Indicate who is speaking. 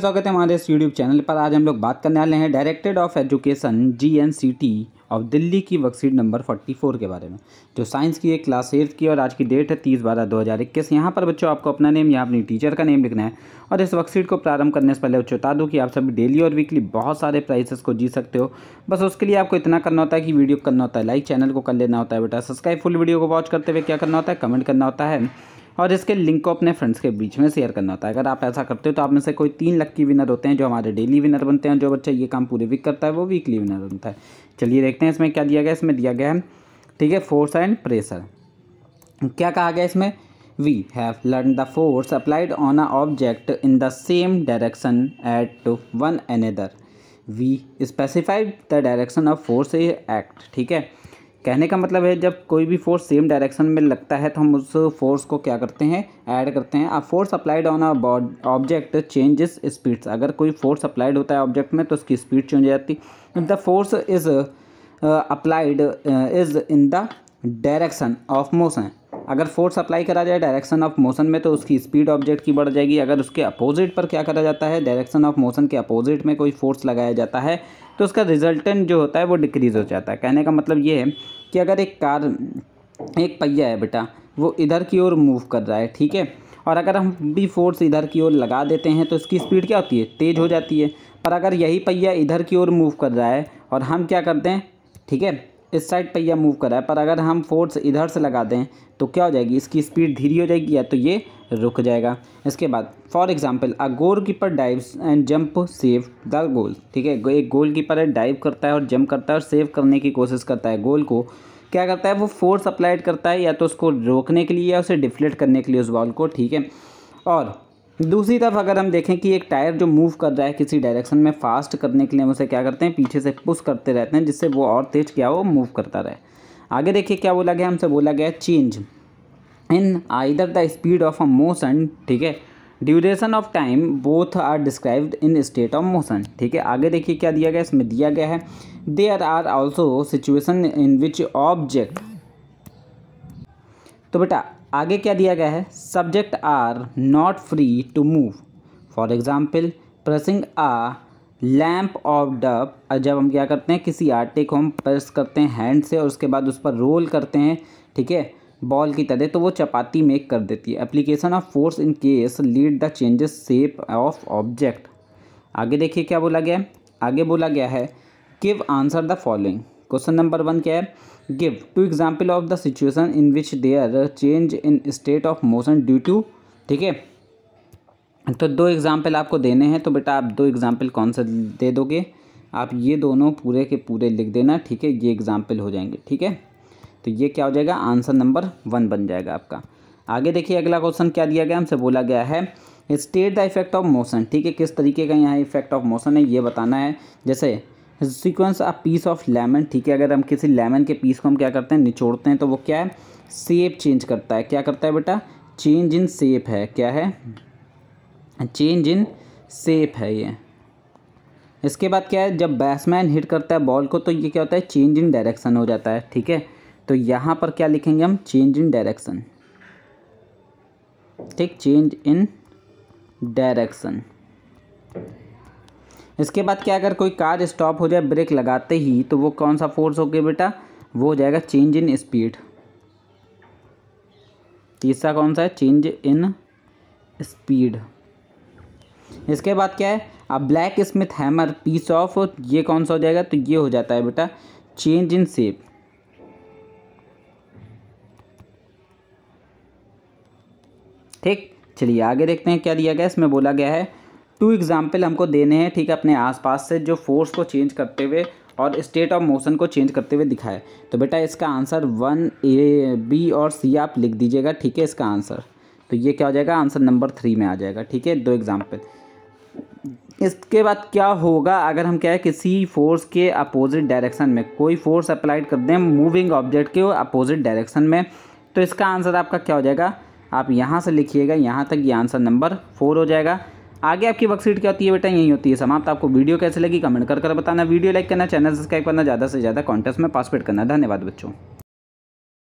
Speaker 1: स्वागत है हमारे इस यूट्यूब चैनल पर आज हम लोग बात करने वाले हैं directed of education G N C T of Delhi की वर्कशीट नंबर 44 के बारे में जो साइंस की एक क्लास एट्थ की और आज की डेट है तीस बारह दो हज़ार इक्कीस यहाँ पर बच्चों आपको अपना नेम या अपनी टीचर का नेम लिखना है और इस वर्कशीट को प्रारंभ करने से पहले बच्चों बता दूँ कि आप सभी डेली और वीकली बहुत सारे प्राइसेस को जीत सकते हो बस उसके लिए आपको इतना करना होता है कि वीडियो करना होता है लाइक चैनल को कर लेना होता है बेटा सब्सक्राइब फुल वीडियो को वॉच करते हुए क्या करना होता है कमेंट करना होता है और इसके लिंक को अपने फ्रेंड्स के बीच में शेयर करना होता है अगर आप ऐसा करते हो तो आप में से कोई तीन लक्की विनर होते हैं जो हमारे डेली विनर बनते हैं जो बच्चा ये काम पूरे वीक करता है वो वीकली विनर बनता है चलिए देखते हैं इसमें क्या दिया गया इसमें दिया गया है ठीक है फोर्स एंड प्रेशर क्या कहा गया इसमें we have learn the force applied on a object in the same direction at one another we specified the direction of force act ठीक है कहने का मतलब है जब कोई भी फोर्स सेम डायरेक्शन में लगता है तो हम उस फोर्स को क्या करते हैं ऐड करते हैं अब force applied on a object changes speeds अगर कोई फोर्स अप्लाइड होता है ऑब्जेक्ट में तो उसकी स्पीड चेंज हो जाती है the force is applied is in the direction of motion अगर फोर्स अप्लाई करा जाए डायरेक्शन ऑफ मोशन में तो उसकी स्पीड ऑब्जेक्ट की बढ़ जाएगी अगर उसके अपोजिट पर क्या करा जाता है डायरेक्शन ऑफ मोशन के अपोजिट में कोई फोर्स लगाया जाता है तो उसका रिजल्टेंट जो होता है वो डिक्रीज़ हो जाता है कहने का मतलब ये है कि अगर एक कार एक पहिया है बेटा वो इधर की ओर मूव कर रहा है ठीक है और अगर हम भी फोर्स इधर की ओर लगा देते हैं तो इसकी स्पीड क्या होती है तेज़ हो जाती है पर अगर यही पहिया इधर की ओर मूव कर रहा है और हम क्या करते हैं ठीक है इस साइड पर यह मूव कर रहा है पर अगर हम फोर्स इधर से लगा दें तो क्या हो जाएगी इसकी स्पीड धीरी हो जाएगी या तो ये रुक जाएगा इसके बाद for example a goal keeper dive and jump save the goal ठीक है एक गोल कीपर है डाइव करता है और जंप करता है और सेव करने की कोशिश करता है गोल को क्या करता है वो फोर्स अप्लाइड करता है या तो उसको रोकने के लिए या उसे डिफ्लेट करने के लिए उस बॉल को ठीक है और दूसरी तरफ अगर हम देखें कि एक टायर जो मूव कर रहा है किसी डायरेक्शन में फास्ट करने के लिए हम उसे क्या करते हैं पीछे से पुश करते रहते हैं जिससे वो और तेज़ क्या हो मूव करता रहे आगे देखिए क्या बोला गया हमसे बोला गया change in either the speed of a motion ठीक है duration of time both are described in state of motion ठीक है आगे देखिए क्या दिया गया इसमें दिया गया है there are also situation in which object तो बेटा आगे क्या दिया गया है subject are not free to move for example pressing a lump of dough जब हम क्या करते हैं किसी आटे को हम प्रेस करते हैं हैंड से और उसके बाद उस पर रोल करते हैं ठीक है बॉल की तरह तो वो चपाती मेक कर देती है application of force in case lead the changes shape of object आगे देखिए क्या बोला गया है आगे बोला गया है give answer the following question number one क्या है give two example of the situation in which they are change in state of motion due to ठीक है तो दो एग्जाम्पल आपको देने हैं तो बेटा आप दो एग्जाम्पल कौन सा दे दोगे आप ये दोनों पूरे के पूरे लिख देना ठीक है ये एग्जाम्पल हो जाएंगे ठीक है तो ये क्या हो जाएगा आंसर नंबर वन बन जाएगा आपका आगे देखिए अगला क्वेश्चन क्या दिया गया हमसे बोला गया है state the effect of motion ठीक है किस तरीके का यहाँ इफेक्ट ऑफ मोशन है ये बताना है जैसे squeezing a piece of lemon ठीक है अगर हम किसी लेमन के पीस को हम क्या करते हैं निचोड़ते हैं तो वो क्या है सेप चेंज करता है क्या करता है बेटा चेंज इन सेप है क्या है चेंज इन सेप है ये इसके बाद क्या है जब बैट्समैन हिट करता है बॉल को तो ये क्या होता है चेंज इन डायरेक्शन हो जाता है ठीक है तो यहाँ पर क्या लिखेंगे हम चेंज इन डायरेक्शन ठीक चेंज इन डायरेक्शन इसके बाद क्या अगर कोई कार स्टॉप हो जाए ब्रेक लगाते ही तो वो कौन सा फोर्स हो गया बेटा वो हो जाएगा चेंज इन स्पीड तीसरा कौन सा है चेंज इन स्पीड इसके बाद क्या है अब blacksmith hammer piece of ये कौन सा हो जाएगा तो ये हो जाता है बेटा चेंज इन सेप ठीक चलिए आगे देखते हैं क्या दिया गया इसमें बोला गया है टू एग्ज़ाम्पल हमको देने हैं ठीक है अपने आसपास से जो फोर्स को चेंज करते हुए और स्टेट ऑफ मोशन को चेंज करते हुए दिखाए तो बेटा इसका आंसर वन ए बी और सी आप लिख दीजिएगा ठीक है इसका आंसर तो ये क्या हो जाएगा आंसर नंबर थ्री में आ जाएगा ठीक है दो एग्ज़ाम्पल इसके बाद क्या होगा अगर हम क्या है किसी फोर्स के अपोजिट डायरेक्शन में कोई फोर्स अप्लाइड कर दें मूविंग ऑब्जेक्ट के अपोजिट डायरेक्शन में तो इसका आंसर आपका क्या हो जाएगा आप यहाँ से लिखिएगा यहाँ तक ये यह आंसर नंबर फोर हो जाएगा आगे आपकी वर्कशीट क्या होती है बेटा यही होती है समाप्त आपको वीडियो कैसे लगी कमेंट कर कर बताना वीडियो लाइक करना चैनल सब्सक्राइब करना ज़्यादा से ज़्यादा कॉन्टेस्ट में पार्टिसिपेट करना धन्यवाद बच्चों